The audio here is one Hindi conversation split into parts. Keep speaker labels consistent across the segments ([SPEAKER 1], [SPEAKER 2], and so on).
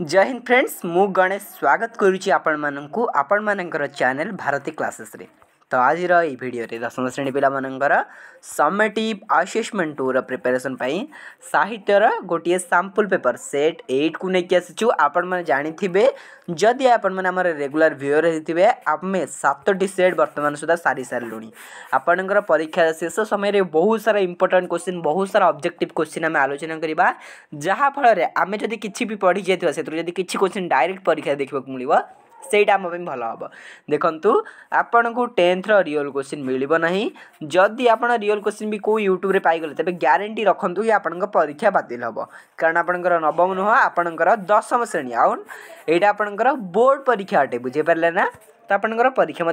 [SPEAKER 1] जय हिंद फ्रेंड्स मु गणेश स्वागत करुच्ची आपण मानू आपण मान चेल भारती क्लासेस रे तो आज भिडियो दशम श्रेणी मान समेटिव आसेसमेंट टूर प्रिपेरेसन साहित्यर गोटे सांपुल पेपर सेट एट को लेकिन आसीचु आपण मैंने जाथे जदि आपर रेगुला भ्यूअर होते आम सतट सेट बर्तमान सुधा सारी सारे आपण परीक्षा शेष समय बहुत सारा इंपोर्टाट क्वेश्चन बहुत सारा अब्जेक्टिव क्वेश्चन आम आलोचना करवा जहाँफल आम जब किसी पढ़ी जाइए से किसी क्वेश्चन डायरेक्ट परीक्षा देखा मिले से भल हम देखु आपन को टेन्थर रियल क्वेश्चन मिलना जदि आप रियल क्वेश्चन भी कोई यूट्यूब पाइले तेज ग्यारंटी रखु कि आपं परीक्षा बातल हम कारण आप नवम नुह आप दशम श्रेणी आउन ये आपंकर बोर्ड परीक्षा अटे बुझेपारे ना तो आपर परीक्षा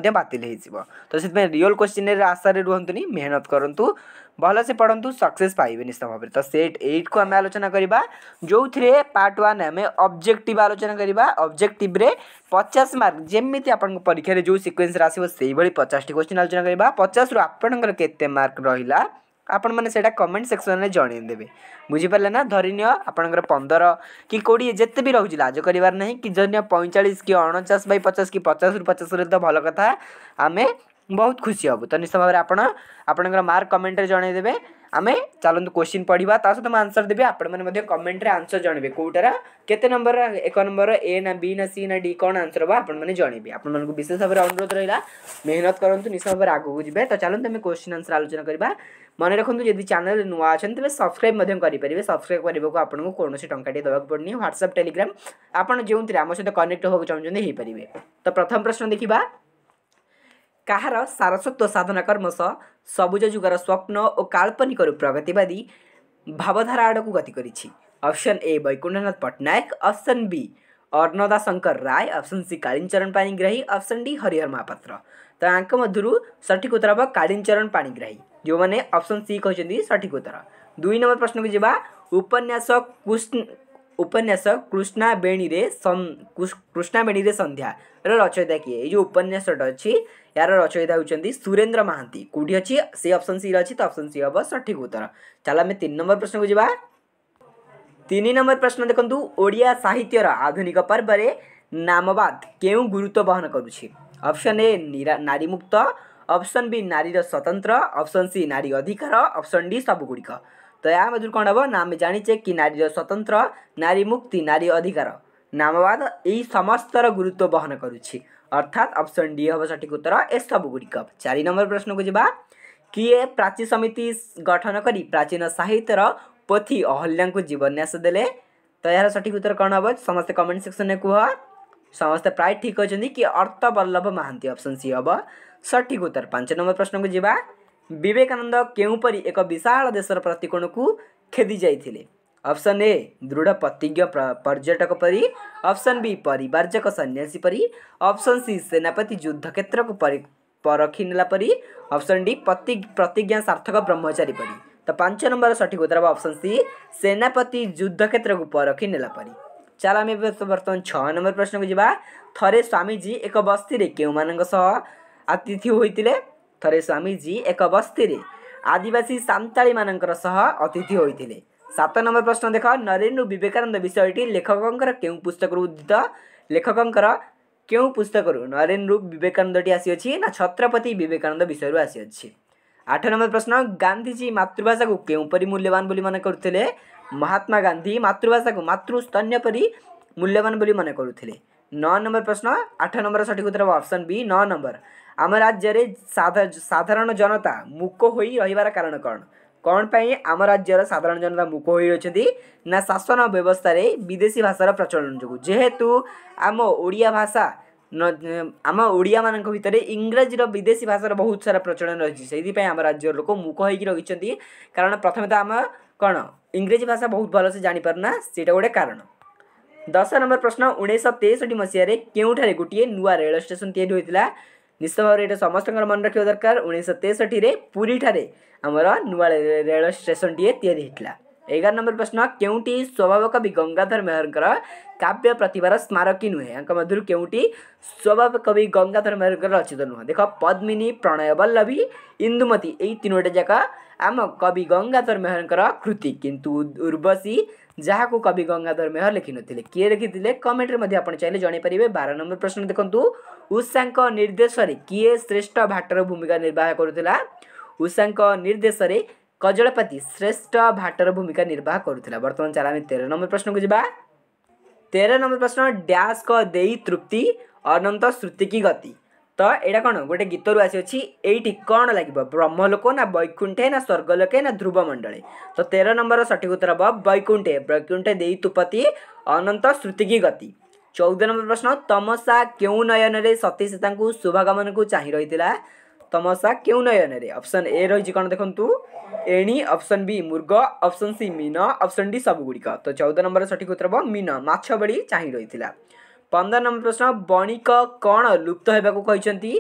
[SPEAKER 1] हो तो से रियल क्वेश्चन आशा रुहतुनि मेहनत करूँ भल से पढ़ू सक्से निश्चित भाव तो सेट एट को आम आलोचना करवा जो थे पार्ट व्वान आम अब्जेक्ट आलोचना करवा अब्जेक्टिव्रे पचास मार्क जमी आप परीक्षा जो सिक्वेन्स आसो से पचास क्वेश्चन आलोचना करवा पचास रु आपर के मार्क रहा आपटा कमेंट सेक्शन में जनदेवे बुझिपारे ना धरने आपंकर पंदर कि कोड़े जिते भी रोज लाज करार ना कि पैंचाश कि अणचास बै पचास कि पचास रु पचास तो भल कथा आम बहुत खुशी हबु तो निश्चित भाव में आपंकर मार्क कमेन्ट्रे जनदेवे आम चलो क्वेश्चन पढ़ा तो सहित आंसर देवी आपड़ कमेन्ट्रे आंसर जनवे कौटार केत नंबर एक नंबर ए ना बी ना सी ना डी कौन आंसर हम आपने जनवे आपँक विशेष भाव में अनुरोध रहा मेहनत करूँ निश्चित भाव में आगे जी तो चलो आम क्वेश्चन आंसर आलोचना करवा मन रखुद जब चैनल नुआ अच्छे तेज सब्सक्राइब करेंगे सब्सक्राइब करने को आपको कौन से टाटे देवा पड़नी ह्वाट्सअप टेलीग्राम आपड़ जो आम सहित कनेक्ट होगा चाहते हो पारे तो प्रथम प्रश्न देखा कहार सारस्वत साधना कर्मश सबुज जुगर स्वप्न और काल्पनिक रूप प्रगतिवादी भावधारा आड़ गति option A Baikunthanath Pattanaik option B Annada Shankar Ray option C Kalicharan Panigrahi option D Harihar Mahapatra तो यहाँ मधु सठिक उत्तर हम चरण पाणीग्राही जो मैंने अप्सन सी कहते हैं सठिक उत्तर दुई नंबर प्रश्न को जी उपन्यास कृष्ण उपन्यास कृष्णा बेणी कृष्णा बेणी संध्या रचयिता किए ये उपन्यासटा अच्छी यार रचयिता हूँ सुरेन्द्र महांती कौटी अच्छी से अप्सन सी अच्छी तो अप्सन सी हम सठिक उत्तर चल आम तीन नंबर प्रश्न को जी तीन नंबर प्रश्न देखूँ ओडिया साहित्यर आधुनिक पर्व नामवाद के गुरुत्व बहन करुच्छी ऑप्शन ए नारी मुक्त ଅପସନ୍ ବି ନାରୀର ସ୍ୱତନ୍ତ୍ର ଅପସନ୍ ସି ନାରୀ ଅଧିକାର ଅପସନ୍ ଡି ସବୁଗୁଡ଼ିକ ତ ଏହା ମଧ୍ୟରୁ କ'ଣ ହେବ ନା ଆମେ ଜାଣିଛେ କି ନାରୀର ସ୍ୱତନ୍ତ୍ର ନାରୀ ମୁକ୍ତି ନାରୀ ଅଧିକାର ନାମବାଦ ଏହି ସମସ୍ତର ଗୁରୁତ୍ୱ ବହନ କରୁଛି ଅର୍ଥାତ୍ ଅପସନ୍ ଡି ହେବ ସଠିକ୍ ଉତ୍ତର ଏସବୁଗୁଡ଼ିକ ଚାରି ନମ୍ବର ପ୍ରଶ୍ନକୁ ଯିବା କିଏ ପ୍ରାଚୀ ସମିତି ଗଠନ କରି ପ୍ରାଚୀନ ସାହିତ୍ୟର ପୋଥି ଅହଲ୍ୟାଙ୍କୁ ଜୀବନ୍ୟାସ ଦେଲେ ତ ଏହାର ସଠିକ୍ ଉତ୍ତର କ'ଣ ହେବ ସମସ୍ତେ କମେଣ୍ଟ ସେକ୍ସନ୍ରେ କୁହ ସମସ୍ତେ ପ୍ରାୟ ଠିକ୍ କହିଛନ୍ତି କି ଅର୍ଥ ବଲ୍ଲଭ ମହାନ୍ତି ଅପସନ୍ ସି ହେବ सठिक उत्तर पाँच नम्बर प्रश्न को विवेकानन्द के परि एक विशाल देश प्रतिकोण को खेदी जाते अप्सन ए दृढ प्रतिज्ञ पर्यटक परि अप्सन बी परिवर्ज्य सन्यासी परि अप्सन सी सेनापति युद्ध क्षेत्र को परखि नेला परि डी प्रति प्रतिज्ञा सार्थक ब्रह्मचारी परी त पांच नम्बर सठिक उत्तर अप्सन सी सेनापति युद्ध क्षेत्र को परखी क्षेत्रको चल आम बर्तमान चाहिँ नंबर प्रश्न को जी थे स्वामीजी एक बस्तीले के ଅତିଥି ହୋଇଥିଲେ ଥରେ ସ୍ୱାମୀଜୀ ଏକ ବସ୍ତିରେ ଆଦିବାସୀ ସାନ୍ତାଳୀମାନଙ୍କର ସହ ଅତିଥି ହୋଇଥିଲେ ସାତ ନମ୍ବର ପ୍ରଶ୍ନ ଦେଖ ନରେନ୍ଦ୍ର ବିବେକାନନ୍ଦ ବିଷୟଟି ଲେଖକଙ୍କର କେଉଁ ପୁସ୍ତକରୁ ଉଦ୍ଧିତ ଲେଖକଙ୍କର କେଉଁ ପୁସ୍ତକରୁ ନରେନ୍ଦ୍ର ବିବେକାନନ୍ଦଟି ଆସିଅଛି ନା ଛତ୍ରପତି ବିବେକାନନ୍ଦ ବିଷୟରୁ ଆସିଅଛି ଆଠ ନମ୍ବର ପ୍ରଶ୍ନ ଗାନ୍ଧିଜୀ ମାତୃଭାଷାକୁ କେଉଁପରି ମୂଲ୍ୟବାନ ବୋଲି ମନେ କରୁଥିଲେ ମହାତ୍ମା ଗାନ୍ଧୀ ମାତୃଭାଷାକୁ ମାତୃସ୍ତନ୍ୟ ପରି ମୂଲ୍ୟବାନ ବୋଲି ମନେ କରୁଥିଲେ ନଅ ନମ୍ବର ପ୍ରଶ୍ନ ଆଠ ନମ୍ବର ସଠିକ ଉତ୍ତର ଅପସନ୍ ବି ନଅ ନମ୍ବର ଆମ ରାଜ୍ୟରେ ସାଧାରଣ ଜନତା ମୂକ ହୋଇ ରହିବାର କାରଣ କ'ଣ କ'ଣ ପାଇଁ ଆମ ରାଜ୍ୟର ସାଧାରଣ ଜନତା ମୂକ ହୋଇ ରହିଛନ୍ତି ନା ଶାସନ ବ୍ୟବସ୍ଥାରେ ବିଦେଶୀ ଭାଷାର ପ୍ରଚଳନ ଯୋଗୁଁ ଯେହେତୁ ଆମ ଓଡ଼ିଆ ଭାଷା ଆମ ଓଡ଼ିଆମାନଙ୍କ ଭିତରେ ଇଂରାଜୀର ବିଦେଶୀ ଭାଷାର ବହୁତ ସାରା ପ୍ରଚଳନ ରହିଛି ସେଇଥିପାଇଁ ଆମ ରାଜ୍ୟର ଲୋକ ମୂକ ହୋଇକି ରହିଛନ୍ତି କାରଣ ପ୍ରଥମେ ତ ଆମ କ'ଣ ଇଂରେଜୀ ଭାଷା ବହୁତ ଭଲସେ ଜାଣିପାରୁନା ସେଇଟା ଗୋଟେ କାରଣ ଦଶ ନମ୍ବର ପ୍ରଶ୍ନ ଉଣେଇଶହ ତେଷଠି ମସିହାରେ କେଉଁଠାରେ ଗୋଟିଏ ନୂଆ ରେଳ ଷ୍ଟେସନ ତିଆରି ହୋଇଥିଲା ନିଶ୍ଚିତ ଭାବରେ ଏଇଟା ସମସ୍ତଙ୍କର ମନେ ରଖିବା ଦରକାର ଉଣେଇଶହ ତେଷଠିରେ ପୁରୀଠାରେ ଆମର ନୂଆ ରେଳ ଷ୍ଟେସନଟିଏ ତିଆରି ହୋଇଥିଲା ଏଗାର ନମ୍ବର ପ୍ରଶ୍ନ କେଉଁଟି ସ୍ୱଭାବ କବି ଗଙ୍ଗାଧର ମେହରଙ୍କର କାବ୍ୟ ପ୍ରତିଭାର ସ୍ମାରକୀ ନୁହେଁ ୟାଙ୍କ ମଧ୍ୟରୁ କେଉଁଟି ସ୍ୱଭାବ କବି ଗଙ୍ଗାଧର ମେହରଙ୍କର ରଚିତ ନୁହଁ ଦେଖ ପଦ୍ମିନୀ ପ୍ରଣୟ ବଲ୍ଲଭୀ ଇନ୍ଦୁମତୀ ଏଇ ତିନୋଟି ଯାକ ଆମ କବି ଗଙ୍ଗାଧର ମେହରଙ୍କର କୃତି କିନ୍ତୁ ଉର୍ବଶୀ ଯାହାକୁ କବି ଗଙ୍ଗାଧର ମେହର ଲେଖିନଥିଲେ କିଏ ଲେଖିଥିଲେ କମେଣ୍ଟରେ ମଧ୍ୟ ଆପଣ ଚାହିଁଲେ ଜଣାଇପାରିବେ ବାର ନମ୍ବର ପ୍ରଶ୍ନ ଦେଖନ୍ତୁ ଉଷାଙ୍କ ନିର୍ଦ୍ଦେଶରେ କିଏ ଶ୍ରେଷ୍ଠ ଭାଟର ଭୂମିକା ନିର୍ବାହ କରୁଥିଲା ଉଷାଙ୍କ ନିର୍ଦ୍ଦେଶରେ କଜଳପାତି ଶ୍ରେଷ୍ଠ ଭାଟର ଭୂମିକା ନିର୍ବାହ କରୁଥିଲା ବର୍ତ୍ତମାନ ଚାଲ ଆମେ ତେର ନମ୍ବର ପ୍ରଶ୍ନକୁ ଯିବା ତେର ନମ୍ବର ପ୍ରଶ୍ନ ଡ୍ୟାସ୍କ ଦେଇ ତୃପ୍ତି ଅନନ୍ତ ଶ୍ରୁତି କି ଗତି ତ ଏଇଟା କ'ଣ ଗୋଟେ ଗୀତରୁ ଆସିଅଛି ଏଇଠି କ'ଣ ଲାଗିବ ବ୍ରହ୍ମଲୋକ ନା ବୈକୁଣ୍ଠେ ନା ସ୍ୱର୍ଗଲୋକେ ନା ଧ୍ରୁବ ଧ୍ରୁବମଣ୍ଡଳୀ ତ ତେର ନମ୍ବର ସଠିକ୍ ଉତ୍ତର ହେବ ବୈକୁଣ୍ଠେ ବୈକୁଣ୍ଠେ ଦେଇ ତୁପତି ଅନନ୍ତ ଶ୍ରୁତିକି ଗତି ଚଉଦ ନମ୍ବର ପ୍ରଶ୍ନ ତମସା କେଉଁ ନୟନରେ ସତୀ ସୀତାଙ୍କୁ ଶୁଭାଗମନକୁ ଚାହିଁ ରହିଥିଲା ତମସା କେଉଁ ନୟନରେ ଅପସନ୍ ଏ ରହିଛି କ'ଣ ଦେଖନ୍ତୁ ଏଣୀ ଅପସନ୍ ବି ମୃଗ ଅପସନ୍ ସି ମିନ ଅପସନ୍ ଡି ସବୁଗୁଡ଼ିକ ତ ଚଉଦ ନମ୍ବର ସଠିକ ଉତ୍ତର ହେବ ମୀନ ମାଛ ଭଳି ଚାହିଁ ରହିଥିଲା ପନ୍ଦର ନମ୍ବର ପ୍ରଶ୍ନ ବଣିକ କ'ଣ ଲୁପ୍ତ ହେବାକୁ କହିଛନ୍ତି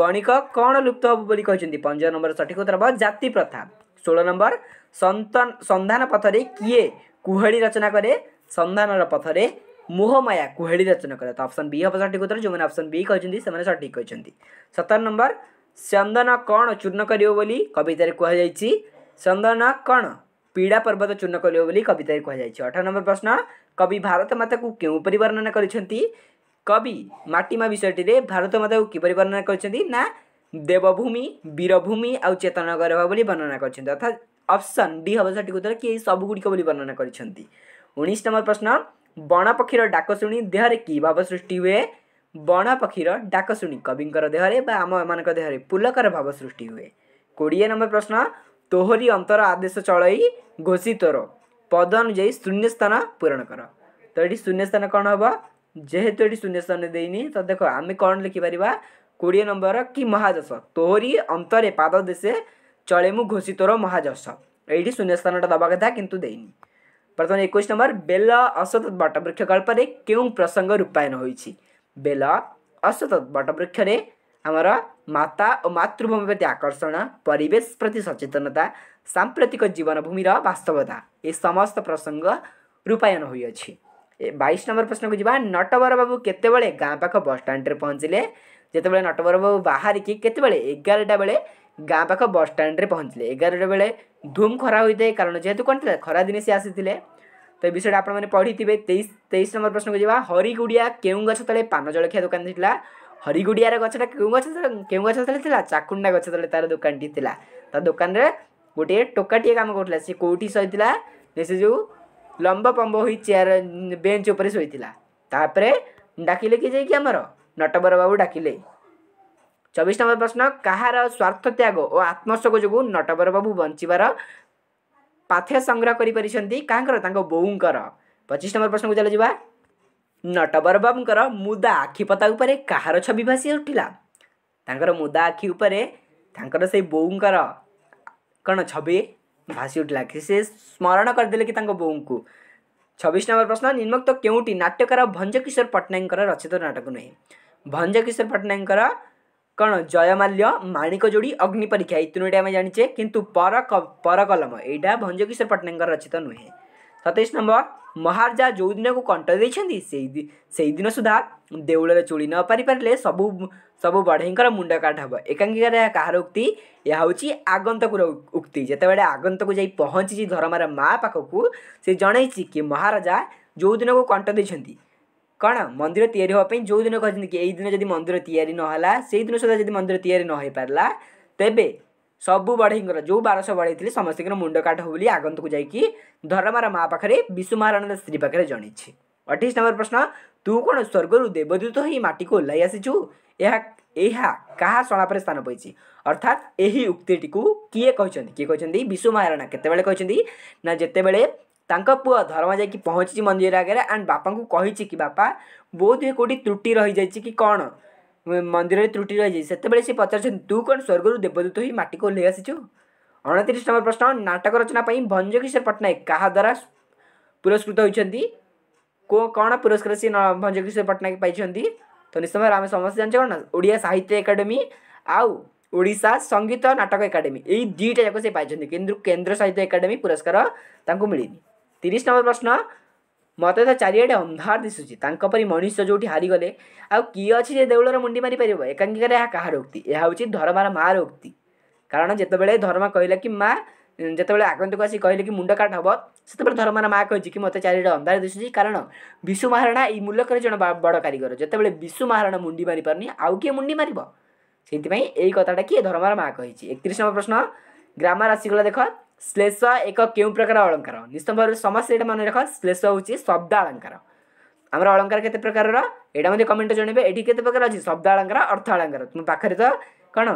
[SPEAKER 1] ବଣିକ କ'ଣ ଲୁପ୍ତ ହେବ ବୋଲି କହିଛନ୍ତି ପନ୍ଦର ନମ୍ବର ସଠିକ ଉତ୍ତର ହେବ ଜାତି ପ୍ରଥା ଷୋହଳ ନମ୍ବର ସନ୍ଧାନ ପଥରେ କିଏ କୁହେଳି ରଚନା କରେ ସନ୍ଧାନର ପଥରେ ମୋହମାୟା କୁହେଳି ରଚନା କରେ ତ ଅପସନ୍ ବି ହେବ ସଠିକ ଉତ୍ତର ଯେଉଁମାନେ ଅପସନ୍ ବି କହିଛନ୍ତି ସେମାନେ ସଠିକ୍ କହିଛନ୍ତି ସତର ନମ୍ବର ଚନ୍ଦନ କ'ଣ ଚୂର୍ଣ୍ଣ କରିବ ବୋଲି କବିତାରେ କୁହାଯାଇଛି ଚନ୍ଦନ କ'ଣ ପୀଡ଼ା ପର୍ବତ ଚୂର୍ଣ୍ଣ କରିବ ବୋଲି କବିତାରେ କୁହାଯାଇଛି ଅଠର ନମ୍ବର ପ୍ରଶ୍ନ କବି ଭାରତ ମାତାକୁ କେଉଁପରି ବର୍ଣ୍ଣନା କରିଛନ୍ତି କବି ମାଟିମା ବିଷୟଟିରେ ଭାରତ ମାତାକୁ କିପରି ବର୍ଣ୍ଣନା କରିଛନ୍ତି ନା ଦେବଭୂମି ବୀରଭୂମି ଆଉ ଚେତନ ଗରବା ବୋଲି ବର୍ଣ୍ଣନା କରିଛନ୍ତି ଅର୍ଥାତ୍ ଅପସନ୍ ଡି ହେବ ସଠିକ୍ ଉତ୍ତର କି ଏହି ସବୁଗୁଡ଼ିକ ବୋଲି ବର୍ଣ୍ଣନା କରିଛନ୍ତି ଉଣେଇଶ ନମ୍ବର ପ୍ରଶ୍ନ ବଣ ପକ୍ଷୀର ଡାକ ଶୁଣି ଦେହରେ କି ଭାବ ସୃଷ୍ଟି ହୁଏ ବଣ ପକ୍ଷୀର ଡାକ ଶୁଣି କବିଙ୍କର ଦେହରେ ବା ଆମମାନଙ୍କ ଦେହରେ ପୁଲକର ଭାବ ସୃଷ୍ଟି ହୁଏ କୋଡ଼ିଏ ନମ୍ବର ପ୍ରଶ୍ନ ତୋହରି ଅନ୍ତର ଆଦେଶ ଚଳେଇ ଘୋଷି ତୋର পদ অনুযায়ী শূন্যস্থান পূরণ কর তো এটি শূন্যস্থান কণ হব যেহেতু এটি শূন্যস্থান দেইনি তো দেখো আমি কণ লিখিপারা কোড়িয়ে নম্বর কি মহাযশ তোরি অন্তরে পাদ দেশে চলে মু ঘোষিতর মহাযশ এইটি শূন্যস্থানটা দেওয়া কথা কিন্তু দেইনি বর্তমানে একুশ নম্বর বেল অসত বটবৃক্ষ গল্পরে কেউ প্রসঙ্গ রূপায়ণ হয়েছি বেল অসত বটবৃক্ষরে আমার মাতা ও মাতৃভূমি প্রতি আকর্ষণ পরিবেশ প্রতি সচেতনতা ସାମ୍ପ୍ରତିକ ଜୀବନଭୂମିର ବାସ୍ତବତା ଏ ସମସ୍ତ ପ୍ରସଙ୍ଗ ରୂପାୟନ ହୋଇଅଛି ବାଇଶ ନମ୍ବର ପ୍ରଶ୍ନକୁ ଯିବା ନଟବର ବାବୁ କେତେବେଳେ ଗାଁ ପାଖ ବସଷ୍ଟାଣ୍ଡରେ ପହଞ୍ଚିଲେ ଯେତେବେଳେ ନଟବର ବାବୁ ବାହାରିକି କେତେବେଳେ ଏଗାରଟା ବେଳେ ଗାଁ ପାଖ ବସଷ୍ଟାଣ୍ଡରେ ପହଞ୍ଚିଲେ ଏଗାରଟା ବେଳେ ଧୁମ୍ ଖରା ହୋଇଥାଏ କାରଣ ଯେହେତୁ କ'ଣ ଥିଲା ଖରାଦିନେ ସେ ଆସିଥିଲେ ତ ଏ ବିଷୟଟା ଆପଣମାନେ ପଢ଼ିଥିବେ ତେଇଶ ତେଇଶ ନମ୍ବର ପ୍ରଶ୍ନକୁ ଯିବା ହରିଗୁଡ଼ିଆ କେଉଁ ଗଛ ତଳେ ପାନ ଜଳଖିଆ ଦୋକାନ ଥିଲା ହରିଗୁଡ଼ିଆର ଗଛଟା କେଉଁ ଗଛ କେଉଁ ଗଛ ତଳେ ଥିଲା ଚାକୁଣ୍ଡା ଗଛ ତଳେ ତା'ର ଦୋକାନଟି ଥିଲା ତା ଦୋକାନରେ ଗୋଟିଏ ଟୋକାଟିଏ କାମ କରୁଥିଲା ସେ କେଉଁଠି ଶୋଇଥିଲା ଯେ ସେ ଯେଉଁ ଲମ୍ବପମ୍ବ ହୋଇ ଚେୟାର ବେଞ୍ଚ ଉପରେ ଶୋଇଥିଲା ତାପରେ ଡାକିଲେ କି ଯାଇକି ଆମର ନଟବର ବାବୁ ଡାକିଲେ ଚବିଶ ନମ୍ବର ପ୍ରଶ୍ନ କାହାର ସ୍ୱାର୍ଥ ତ୍ୟାଗ ଓ ଆତ୍ମସୋଗ ଯୋଗୁଁ ନଟବର ବାବୁ ବଞ୍ଚିବାର ପାଥ୍ୟ ସଂଗ୍ରହ କରିପାରିଛନ୍ତି କାହାଙ୍କର ତାଙ୍କ ବୋଉଙ୍କର ପଚିଶ ନମ୍ବର ପ୍ରଶ୍ନକୁ ଚାଲ ଯିବା ନଟବର ବାବୁଙ୍କର ମୁଦା ଆଖିପତା ଉପରେ କାହାର ଛବି ଭାସି ଉଠିଲା ତାଙ୍କର ମୁଦା ଆଖି ଉପରେ ତାଙ୍କର ସେଇ ବୋଉଙ୍କର कौन छवि भाषी उठला से स्मरण करदे कि बो को छबिश नंबर प्रश्न निम्नक्त के नाट्यकार भंजकिशोर पट्टनायक रचित नाटक नुहे भंजकिशोर पट्टनायक कौन जयमाल्य माणिक जोड़ी अग्निपरीक्षा ये तीनों आम जाने कितु पर कलम यहाँ भंजकिशोर पट्टनायक रचित नुहे सतैश नंबर ମହାରାଜା ଯେଉଁ ଦିନକୁ କଣ୍ଟ ଦେଇଛନ୍ତି ସେଇ ସେଇଦିନ ସୁଦ୍ଧା ଦେଉଳରେ ଚୁଳି ନ ପାରିପାରିଲେ ସବୁ ସବୁ ବଢ଼େଇଙ୍କର ମୁଣ୍ଡ କାଟ ହେବ ଏକାଙ୍କିକାର କାହାର ଉକ୍ତି ଏହା ହେଉଛି ଆଗନ୍ତକୁର ଉକ୍ତି ଯେତେବେଳେ ଆଗନ୍ତକୁ ଯାଇ ପହଞ୍ଚିଛି ଧରମାର ମା ପାଖକୁ ସେ ଜଣେଇଛି କି ମହାରାଜା ଯେଉଁ ଦିନକୁ କଣ୍ଟ ଦେଇଛନ୍ତି କ'ଣ ମନ୍ଦିର ତିଆରି ହେବା ପାଇଁ ଯେଉଁ ଦିନ କହିଛନ୍ତି କି ଏଇ ଦିନ ଯଦି ମନ୍ଦିର ତିଆରି ନହେଲା ସେଇ ଦିନ ସୁଦ୍ଧା ଯଦି ମନ୍ଦିର ତିଆରି ନ ହୋଇପାରିଲା ତେବେ ସବୁ ବଢ଼େଇଙ୍କର ଯେଉଁ ବାରଶହ ବଢ଼େଇ ଥିଲେ ସମସ୍ତଙ୍କର ମୁଣ୍ଡ କାଟ ହଉ ବୋଲି ଆଗନ୍ତକୁ ଯାଇକି ଧରମାର ମା ପାଖରେ ବିଶୁ ମହାରାଣୀର ସ୍ତ୍ରୀ ପାଖରେ ଜଣେଇଛି ଅଠେଇଶ ନମ୍ବର ପ୍ରଶ୍ନ ତୁ କ'ଣ ସ୍ୱର୍ଗରୁ ଦେବଦୂତ ହୋଇ ମାଟିକୁ ଓହ୍ଲାଇ ଆସିଛୁ ଏହା ଏହା କାହା ଶଳାପରେ ସ୍ଥାନ ପାଇଛି ଅର୍ଥାତ୍ ଏହି ଉକ୍ତିଟିକୁ କିଏ କହିଛନ୍ତି କିଏ କହିଛନ୍ତି ବିଶୁ ମହାରାଣା କେତେବେଳେ କହିଛନ୍ତି ନା ଯେତେବେଳେ ତାଙ୍କ ପୁଅ ଧର୍ମ ଯାଇକି ପହଞ୍ଚିଛି ମନ୍ଦିର ଆଗରେ ଆଣ୍ଡ ବାପାଙ୍କୁ କହିଛି କି ବାପା ବୋଧ ହୁଏ କେଉଁଠି ତ୍ରୁଟି ରହିଯାଇଛି କି କ'ଣ मंदिर त्रुटि रही जाए से बड़े पचारे कौन स्वर्गर देवदूत ही मटिक ओल्ल आसीचु अणतीस नंबर प्रश्न नाटक रचना भंज किशोर पट्टनायक क्या द्वारा पुरस्कृत होती कौन पुरस्कार सी भंज किशोर पट्टनायक तो निश्चय आम समस्त जान कौन ओडिया साहित्य एकाडेमी आउ ओा संगीत नाटक एकाडेमी ये दुईटा जाक से पाई केन्द्र साहित्य एकाडेमी पुरस्कार मिलनी तीस नंबर प्रश्न ମୋତେ ତ ଚାରିଆଡ଼େ ଅନ୍ଧାର ଦିଶୁଛି ତାଙ୍କ ପରି ମଣିଷ ଯେଉଁଠି ହାରିଗଲେ ଆଉ କିଏ ଅଛି ଯେ ଦେଉଳର ମୁଣ୍ଡି ମାରିପାରିବ ଏକାଙ୍କିକାରେ ଏହା କାହାର ଉକ୍ତି ଏହା ହେଉଛି ଧର୍ମାର ମାଆର ଉକ୍ତି କାରଣ ଯେତେବେଳେ ଧର୍ମା କହିଲା କି ମା ଯେତେବେଳେ ଆଗନ୍ତୁକୁ ଆସି କହିଲେ କି ମୁଣ୍ଡ କାଟ ହେବ ସେତେବେଳେ ଧର୍ମାର ମା କହିଛି କି ମୋତେ ଚାରିଆଡ଼େ ଅନ୍ଧାର ଦିଶୁଛି କାରଣ ବିଶୁ ମହାରଣା ଏଇ ମୁଲକରେ ଜଣେ ବଡ଼ କାରିଗର ଯେତେବେଳେ ବିଶୁ ମହାରଣା ମୁଣ୍ଡି ମାରିପାରୁନି ଆଉ କିଏ ମୁଣ୍ଡି ମାରିବ ସେଥିପାଇଁ ଏଇ କଥାଟା କିଏ ଧର୍ମାର ମା କହିଛି ଏକତିରିଶ ନମ୍ବର ପ୍ରଶ୍ନ ଗ୍ରାମାର ଆସିଗଲା ଦେଖ ଶ୍ଲେଷ ଏକ କେଉଁ ପ୍ରକାର ଅଳଙ୍କାର ନିଶ୍ଚୟ ଭାବରେ ସମସ୍ତେ ଏଇଟା ମନେ ରଖ ଶ୍ଲେଷ ହେଉଛି ଶବ୍ଦ ଅଳଙ୍କାର ଆମର ଅଳଙ୍କାର କେତେ ପ୍ରକାରର ଏଇଟା ମଧ୍ୟ କମେଣ୍ଟ ଜଣେଇବେ ଏଠି କେତେ ପ୍ରକାର ଅଛି ଶବ୍ଦ ଅଳଙ୍କାର ଅର୍ଥ ଅଳଙ୍କାର ତୁମ ପାଖରେ ତ କ'ଣ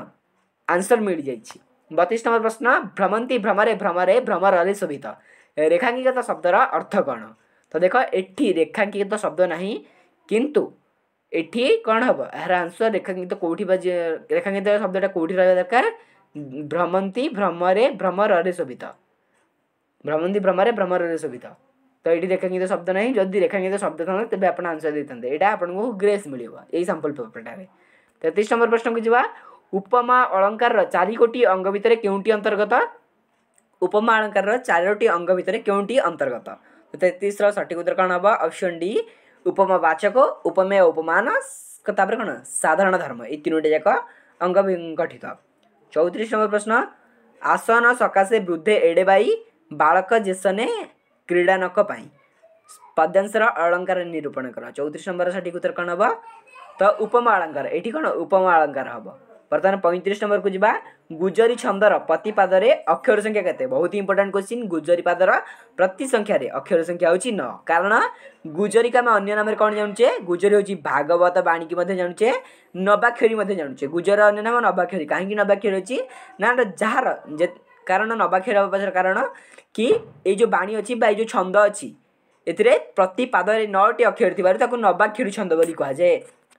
[SPEAKER 1] ଆନ୍ସର ମିଳିଯାଇଛି ବତିଶ ନମ୍ବର ପ୍ରଶ୍ନ ଭ୍ରମନ୍ତି ଭ୍ରମରେ ଭ୍ରମରେ ଭ୍ରମରରେ ଶୋଭିତ ରେଖାଙ୍କିଗତ ଶବ୍ଦର ଅର୍ଥ କ'ଣ ତ ଦେଖ ଏଠି ରେଖାଙ୍କିଗତ ଶବ୍ଦ ନାହିଁ କିନ୍ତୁ ଏଠି କ'ଣ ହେବ ଏହାର ଆନ୍ସର ରେଖାଙ୍କିତ କେଉଁଠି ବା ରେଖାଙ୍କିତ ଶବ୍ଦଟା କେଉଁଠି ରହିବା ଦରକାର भ्रमती भ्रमरे भ्रमररे शोभित भ्रमती भ्रमरे भ्रमररे शोभित तो ये रेखांगित तो शब्द ना जदि रेखांगित तो शब्द था तेज आप आंसर था यहाँ आप ग्रेस मिल सांपल पेपर टाइम तेतीस नंबर प्रश्न को जीवा उपमा अलंकार चारिकोटी अंग भितर के अंतर्गत उपमा अलंकार चारोटी अंग भितर के अंतर्गत तो तेतीस रठिक उत्तर कौन हम अप्सन डी उपमा बाचक उपमेय उपमान कौन साधारण धर्म ये तीनोटी जाक अंग गठित চৌত্রিশ নম্বর প্রশ্ন আসন সকাশে বৃদ্ধে এড়েবাই বাড়ক জেসনে ক্রীড়ানক পাই পদ্যাংশর অলঙ্কার নিরূপণ কর চৌত্রিশ নম্বর সঠিক উত্তর কণ হব তো উপমা অলঙ্কার এটি কোণ উপমা অলঙ্কার হব বর্তমান পঁয়ত্রিশ নম্বরক যা গুজরি ছন্দর প্রতিপাদরে অক্ষর সংখ্যা কেতে বহুত ইম্পর্টাট কোশ্চিন গুজরি পাদর প্রতি সংখ্যার অক্ষর সংখ্যা হচ্ছে ন কারণ গুজরিকে আমি অন্য নামে কোণ জানুছে গুজরি হচ্ছে ভাগবত বাণীকে মধ্যে জানুছে নবাক্ষরী মধ্যে জানুছে গুজর অন্য নাম নবাক্ষরী কাহিঁকি নবাক্ষরী হচ্ছে না যার কারণ নবাক্ষরী হওয়া পাছর কারণ কি এই যে বাণী অছি বা এই যে ছন্দ অছি এতে প্রতি পাদরে নটি অক্ষর থাকার তাকে নবাক্ষরী ছন্দ বলে কুহযায়ে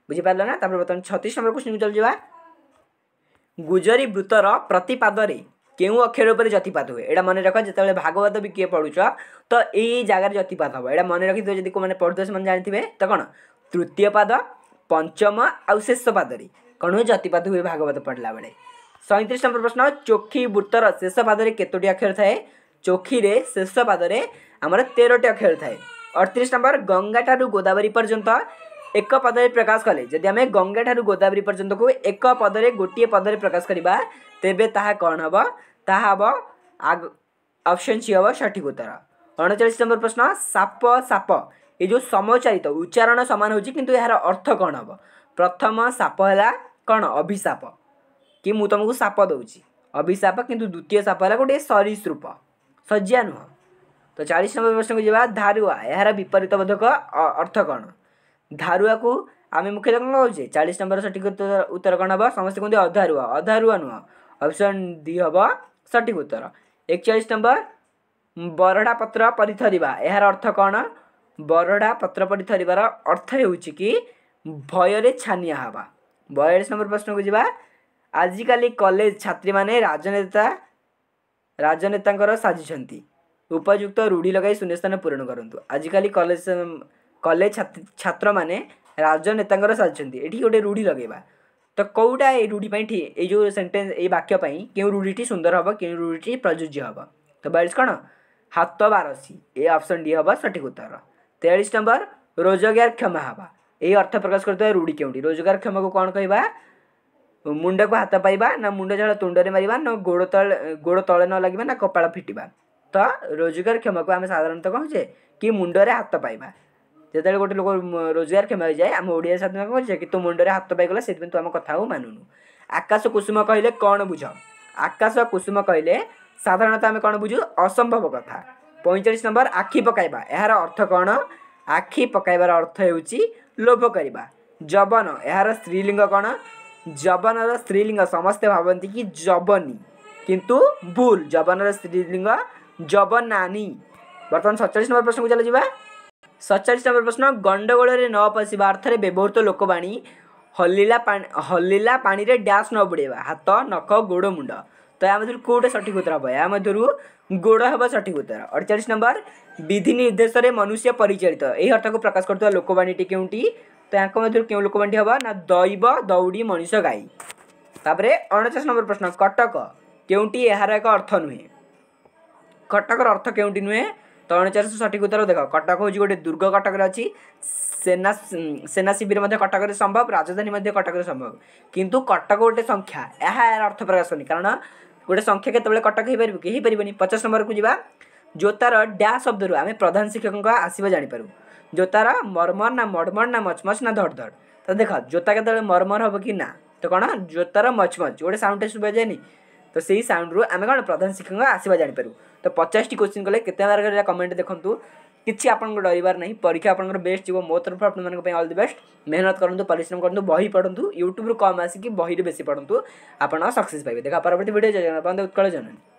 [SPEAKER 1] বুঝিপার না তারপরে বর্তমানে ছত্রিশ নম্বর কোশ্চিন চলে যা গুজরি বৃতর প্রতিপাদরে কেউ অক্ষর উপরে যতিপাত হুয়ে এটা মনে রাখ যেতবে ভাগবত বি কিয়ে পড়ুছ তো এই জায়গার যতিপাত হব এটা মনে রাখি যদি কোমানে পড়ুথে সে জাঁথিবে তো কোণ তৃতীয় পাদ পঞ্চম আউ শেষ পাদরে কোণ হুয়ে যতিপাত হুয়ে ভাগবত পড়লা বেড়ে ସଇଁତିରିଶ ନମ୍ବର ପ୍ରଶ୍ନ ଚୋଖି ବୃତ୍ତର ଶେଷ ପାଦରେ କେତୋଟି ଅକ୍ଷର ଥାଏ ଚୋଖିରେ ଶେଷ ପାଦରେ ଆମର ତେରଟି ଅକ୍ଷର ଥାଏ ଅଠତିରିଶ ନମ୍ବର ଗଙ୍ଗାଠାରୁ ଗୋଦାବରୀ ପର୍ଯ୍ୟନ୍ତ ଏକ ପଦରେ ପ୍ରକାଶ କଲେ ଯଦି ଆମେ ଗଙ୍ଗାଠାରୁ ଗୋଦାବରୀ ପର୍ଯ୍ୟନ୍ତକୁ ଏକ ପଦରେ ଗୋଟିଏ ପଦରେ ପ୍ରକାଶ କରିବା ତେବେ ତାହା କ'ଣ ହେବ ତାହା ହେବ ଆଗ ଅପସନ୍ ସି ହେବ ସଠିକ ଉତ୍ତର ଅଣଚାଳିଶ ନମ୍ବର ପ୍ରଶ୍ନ ସାପ ସାପ ଏ ଯେଉଁ ସମଚାରିତ ଉଚ୍ଚାରଣ ସମାନ ହେଉଛି କିନ୍ତୁ ଏହାର ଅର୍ଥ କ'ଣ ହେବ ପ୍ରଥମ ସାପ ହେଲା କ'ଣ ଅଭିଶାପ କି ମୁଁ ତୁମକୁ ସାପ ଦେଉଛି ଅଭିଶାପ କିନ୍ତୁ ଦ୍ୱିତୀୟ ସାପ ହେଲା ଗୋଟିଏ ସରୀସୃପ ଶଯ୍ୟା ନୁହଁ ତ ଚାଳିଶ ନମ୍ବର ପ୍ରଶ୍ନକୁ ଯିବା ଧାରୁଆ ଏହାର ବିପରୀତ ବୋଧକ ଅର୍ଥ କ'ଣ ଧାରୁଆକୁ ଆମେ ମୁଖ୍ୟତଃ କ'ଣ କହୁଛେ ଚାଳିଶ ନମ୍ବର ସଠିକ୍ ଉତ୍ତର କ'ଣ ହେବ ସମସ୍ତେ କୁହନ୍ତି ଅଧାରୁଆ ଅଧାରୁଆ ନୁହଁ ଅପସନ୍ ଡି ହେବ ସଠିକ୍ ଉତ୍ତର ଏକଚାଳିଶ ନମ୍ବର ବରଡ଼ା ପତ୍ର ପରିଥରିବା ଏହାର ଅର୍ଥ କ'ଣ ବରଡ଼ା ପତ୍ର ପରିଥରିବାର ଅର୍ଥ ହେଉଛି କି ଭୟରେ ଛାନିଆ ହେବା ବୟାଳିଶ ନମ୍ବର ପ୍ରଶ୍ନକୁ ଯିବା ଆଜିକାଲି କଲେଜ ଛାତ୍ରୀମାନେ ରାଜନେତା ରାଜନେତାଙ୍କର ସାଜିଛନ୍ତି ଉପଯୁକ୍ତ ରୂଢ଼ି ଲଗାଇ ଶୂନ୍ୟସ୍ଥାନ ପୂରଣ କରନ୍ତୁ ଆଜିକାଲି କଲେଜ कलेज छात्र मैंने राजनेता साजिंट गोटे रूढ़ी लगे तो कौटा ये रूढ़ी ठीक ये सेन्टेन्स ये वाक्यपाई के सुंदर हम क्यों रूढ़ीटी प्रजुज्य हम तो बयालीस कौन हाथ बारसी ए अपसन डी हम सठिक उत्तर तेयालीस नंबर रोजगार क्षम हवा यही अर्थ प्रकाश कर रूढ़ी क्यों रोजगार क्षम को कौन कह मुंड को हाथ पाइबा ना मुंड झाला तुंडे मार ना गोड़ तले गोड़ तले न लगे ना कपाड़ फिटा तो रोजगार क्षम को आम साधारण कहे कि मुंडे हाथ पाइबा ଯେତେବେଳେ ଗୋଟେ ଲୋକ ରୋଜଗାର କ୍ଷମ ହେଇଯାଏ ଆମ ଓଡ଼ିଆ ସାଧାରଣ କରିଛେ କି ତୋ ମୁଣ୍ଡରେ ହାତ ପାଇଗଲା ସେଥିପାଇଁ ତୁ ଆମ କଥା ଆଉ ମାନୁନୁ ଆକାଶ କୁସୁମ କହିଲେ କ'ଣ ବୁଝ ଆକାଶ କୁସୁମ କହିଲେ ସାଧାରଣତଃ ଆମେ କ'ଣ ବୁଝୁ ଅସମ୍ଭବ କଥା ପଇଁଚାଳିଶ ନମ୍ବର ଆଖି ପକାଇବା ଏହାର ଅର୍ଥ କ'ଣ ଆଖି ପକାଇବାର ଅର୍ଥ ହେଉଛି ଲୋଭ କରିବା ଯବନ ଏହାର ସ୍ତ୍ରୀଲିଙ୍ଗ କ'ଣ ଯବନର ସ୍ତ୍ରୀଲିଙ୍ଗ ସମସ୍ତେ ଭାବନ୍ତି କି ଯବନୀ କିନ୍ତୁ ଭୁଲ ଯବନର ସ୍ତ୍ରୀଲିଙ୍ଗ ଯବନାନୀ ବର୍ତ୍ତମାନ ସତଚାଳିଶ ନମ୍ବର ପ୍ରଶ୍ନକୁ ଚାଲିଯିବା सतचाश नंबर प्रश्न गंडगोल न पशा में व्यवहृत लोकवाणी हलिला हल्ला पानी डैश न बुड़ेगा हाथ नख गोड़ मुंड तो या मधु कौटे सठिक उत्तर हम या मधु गोड़ हम सठिक उत्तर अड़चाश नंबर विधि निर्देश में मनुष्य परिचालित यही अर्थ को प्रकाश कर लोकवाणी के तो यहाँ क्यों लोकवाणी हे ना दैव दौड़ी मनुष्य गाई तापर अणचाश नंबर प्रश्न कटक के यार एक अर्थ नुहे कटक अर्थ क्योंटी नुहे ତମେ ଚାରିଶହ ସଠିକ୍ ଉତ୍ତର ଦେଖ କଟକ ହେଉଛି ଗୋଟେ ଦୁର୍ଗ କଟକରେ ଅଛି ସେନା ସେନା ଶିବିର ମଧ୍ୟ କଟକରେ ସମ୍ଭବ ରାଜଧାନୀ ମଧ୍ୟ କଟକରେ ସମ୍ଭବ କିନ୍ତୁ କଟକ ଗୋଟେ ସଂଖ୍ୟା ଏହା ଏହାର ଅର୍ଥ ପ୍ରକାଶ କରୁନି କାରଣ ଗୋଟେ ସଂଖ୍ୟା କେତେବେଳେ କଟକ ହେଇପାରିବ କି ହେଇପାରିବନି ପଚାଶ ନମ୍ବରକୁ ଯିବା ଜୋତାର ଡ୍ୟା ଶବ୍ଦରୁ ଆମେ ପ୍ରଧାନ ଶିକ୍ଷକଙ୍କ ଆସିବା ଜାଣିପାରୁ ଜୋତାର ମର୍ମର ନା ମଡ଼ମଡ଼ ନା ମଚମଚ ନା ଧଡ଼ ଧଡ଼ ତ ଦେଖ ଜୋତା କେତେବେଳେ ମର୍ମର ହେବ କି ନା ତ କ'ଣ ଜୋତାର ମଚମଚ ଗୋଟେ ସାଉଣ୍ଡଟେ ଶୁଭାଯାଏନି ତ ସେଇ ସାଉଣ୍ଡରୁ ଆମେ କ'ଣ ପ୍ରଧାନ ଶିକ୍ଷକଙ୍କ ଆସିବା ଜାଣିପାରୁ ତ ପଚାଶଟି କୋଶ୍ଚିନ୍ କଲେ କେତେ ମାର୍କ ଏଇଟା କମେଣ୍ଟ ଦେଖନ୍ତୁ କିଛି ଆପଣଙ୍କୁ ଡରିବାର ନାହିଁ ପରୀକ୍ଷା ଆପଣଙ୍କର ବେଷ୍ଟ ଯିବ ମୋ ତରଫରୁ ଆପଣମାନଙ୍କ ପାଇଁ ଅଲ୍ ଦି ବେଷ୍ଟ ମେହନତ କରନ୍ତୁ ପରିଶ୍ରମ କରନ୍ତୁ ବହି ପଢ଼ନ୍ତୁ ୟୁଟ୍ୟୁବରୁ କମ୍ ଆସିକି ବହିରୁ ବେଶୀ ପଢ଼ନ୍ତୁ ଆପଣ ସକ୍ସେସ୍ ପାଇବେ ଦେଖା ପରବର୍ତ୍ତୀ ଭିଡ଼ିଓ ଯୋଜନା ଉତ୍କଳ ଜନନୀ